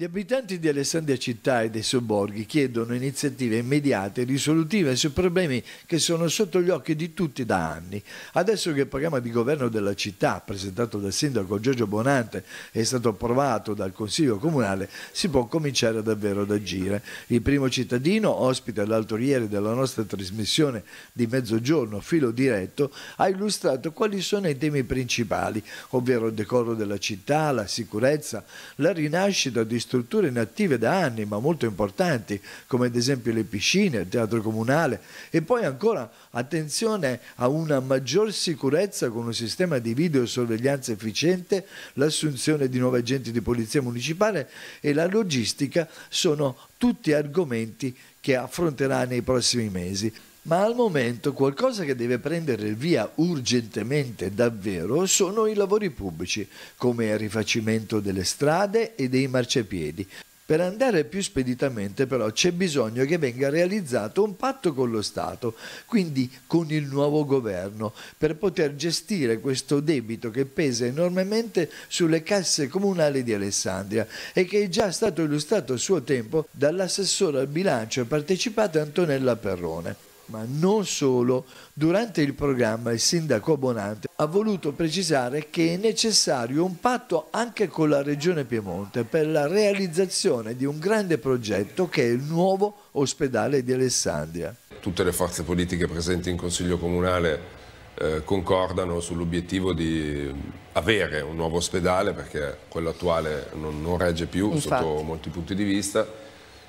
Gli abitanti di Alessandria città e dei sobborghi chiedono iniziative immediate e risolutive su problemi che sono sotto gli occhi di tutti da anni. Adesso che il programma di governo della città, presentato dal sindaco Giorgio Bonante, è stato approvato dal Consiglio Comunale, si può cominciare davvero ad agire. Il primo cittadino, ospite l'altro ieri della nostra trasmissione di mezzogiorno, filo diretto, ha illustrato quali sono i temi principali, ovvero il decoro della città, la sicurezza, la rinascita di strutture inattive da anni ma molto importanti come ad esempio le piscine, il teatro comunale e poi ancora attenzione a una maggior sicurezza con un sistema di videosorveglianza efficiente, l'assunzione di nuovi agenti di polizia municipale e la logistica sono tutti argomenti che affronterà nei prossimi mesi ma al momento qualcosa che deve prendere via urgentemente davvero sono i lavori pubblici, come il rifacimento delle strade e dei marciapiedi. Per andare più speditamente però c'è bisogno che venga realizzato un patto con lo Stato, quindi con il nuovo governo, per poter gestire questo debito che pesa enormemente sulle casse comunali di Alessandria e che è già stato illustrato a suo tempo dall'assessore al bilancio partecipato Antonella Perrone ma non solo, durante il programma il sindaco Bonante ha voluto precisare che è necessario un patto anche con la Regione Piemonte per la realizzazione di un grande progetto che è il nuovo ospedale di Alessandria. Tutte le forze politiche presenti in Consiglio Comunale eh, concordano sull'obiettivo di avere un nuovo ospedale perché quello attuale non, non regge più Infatti. sotto molti punti di vista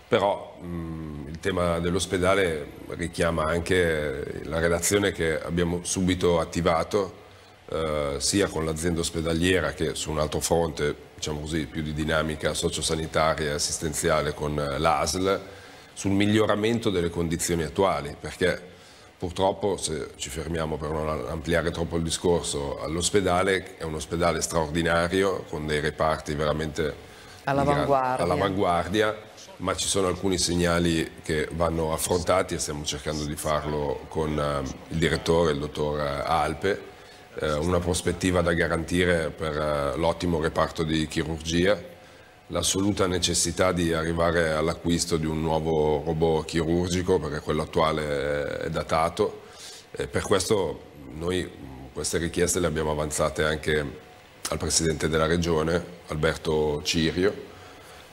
però mh, mm, il tema dell'ospedale richiama anche eh, la relazione che abbiamo subito attivato eh, sia con l'azienda ospedaliera che su un altro fronte, diciamo così, più di dinamica sociosanitaria e assistenziale con eh, l'ASL, sul miglioramento delle condizioni attuali, perché purtroppo, se ci fermiamo per non ampliare troppo il discorso, all'ospedale è un ospedale straordinario, con dei reparti veramente all'avanguardia. all'avanguardia, ma ci sono alcuni segnali che vanno affrontati e stiamo cercando di farlo con eh, il direttore, il dottor eh, Alpe, eh, una prospettiva da garantire per l'ottimo reparto di chirurgia, l'assoluta necessità di arrivare all'acquisto di un nuovo robot chirurgico perché quello attuale è datato e per questo noi mm, queste richieste le abbiamo avanzate anche al Presidente della Regione, Alberto Cirio,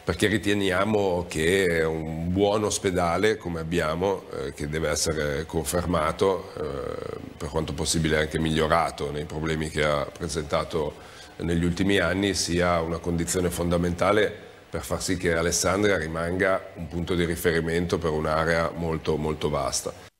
perché riteniamo che un buon ospedale come abbiamo, eh, che deve essere confermato, eh, per quanto possibile anche migliorato nei problemi che ha presentato negli ultimi anni, sia una condizione fondamentale per far sì che Alessandria rimanga un punto di riferimento per un'area molto, molto vasta.